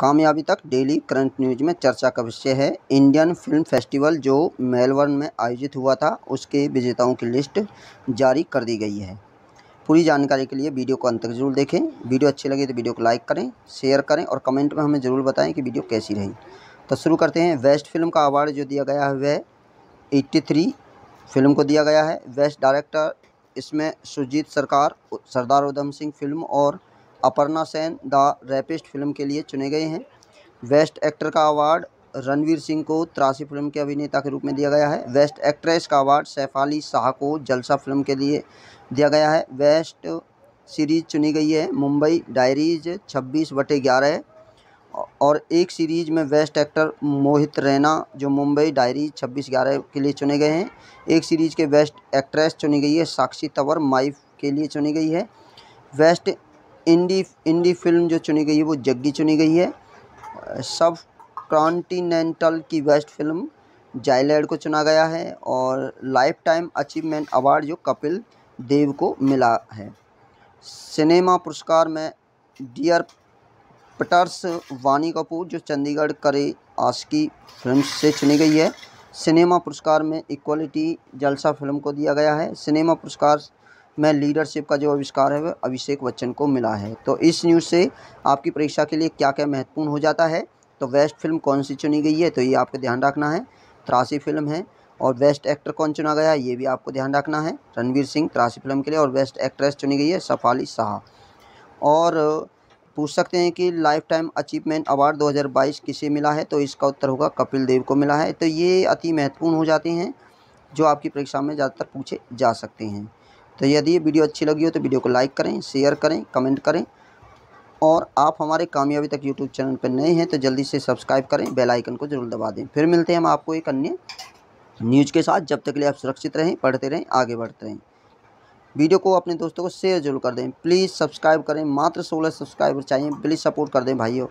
कामयाबी तक daily current news में चर्चा का विषय है इंडियन फिल्म फेस्टिवल जो मेलबर्न में आयोजित हुआ था उसके विजेताओं की लिस्ट जारी कर दी गई है पूरी जानकारी के लिए वीडियो को अंत तक जरूर देखें वीडियो अच्छी लगी तो वीडियो को लाइक करें शेयर करें और कमेंट में हमें ज़रूर बताएं कि वीडियो कैसी रही तो शुरू करते हैं वेस्ट फिल्म का अवार्ड जो दिया गया है वह एट्टी थ्री फिल्म को दिया गया है वेस्ट डायरेक्टर इसमें सुजीत सरकार सरदार उधम सिंह फिल्म और Aparna Sen the rapist film के लिए चुने गए हैं वेस्ट एक्टर का अवार्ड रणवीर सिंह को त्रासी फिल्म के अभिनेता के रूप में दिया गया है वेस्ट एक्ट्रेस का अवार्ड सैफाली शाह को जलसा फिल्म के लिए दिया गया है वेस्ट सीरीज़ चुनी गई है मुंबई डायरीज छब्बीस बटे ग्यारह और एक सीरीज़ में वेस्ट एक्टर मोहित रैना जो मुंबई डायरी छब्बीस ग्यारह के लिए चुने गए हैं एक सीरीज़ के वेस्ट एक्ट्रेस चुनी गई है साक्षी तंवर माइफ के लिए चुनी गई है वेस्ट इंडी इंडी फिल्म जो चुनी गई है वो जग्गी चुनी गई है सब कॉन्टीनेंटल की बेस्ट फिल्म जाइलेड को चुना गया है और लाइफ टाइम अचीवमेंट अवार्ड जो कपिल देव को मिला है सिनेमा पुरस्कार में डियर पटर्स वानी कपूर जो चंडीगढ़ करे आशकी फिल्म से चुनी गई है सिनेमा पुरस्कार में इक्वलिटी जलसा फिल्म को दिया गया है सिनेमा पुरस्कार में लीडरशिप का जो आविष्कार है वह अभिषेक बच्चन को मिला है तो इस न्यूज़ से आपकी परीक्षा के लिए क्या क्या महत्वपूर्ण हो जाता है तो वेस्ट फिल्म कौन सी चुनी गई है तो ये आपको ध्यान रखना है त्रासी फिल्म है और बेस्ट एक्टर कौन चुना गया है ये भी आपको ध्यान रखना है रणवीर सिंह त्रासी फिल्म के लिए और बेस्ट एक्ट्रेस चुनी गई है सफाली शाह और पूछ सकते हैं कि लाइफ टाइम अचीवमेंट अवार्ड 2022 किसे मिला है तो इसका उत्तर होगा कपिल देव को मिला है तो ये अति महत्वपूर्ण हो जाते हैं जो आपकी परीक्षा में ज़्यादातर पूछे जा सकते हैं तो यदि ये वीडियो अच्छी लगी हो तो वीडियो को लाइक करें शेयर करें कमेंट करें और आप हमारे कामयाबी तक यूट्यूब चैनल पर नए हैं तो जल्दी से सब्सक्राइब करें बेल आइकन को जरूर दबा दें फिर मिलते हैं हम आपको एक अन्य न्यूज़ के साथ जब तक लिए आप सुरक्षित रहें पढ़ते रहें आगे बढ़ते रहें वीडियो को अपने दोस्तों को शेयर जरूर कर दें प्लीज़ सब्सक्राइब करें मात्र सोलह सब्सक्राइबर चाहिए प्लीज़ सपोर्ट कर दें भाइयों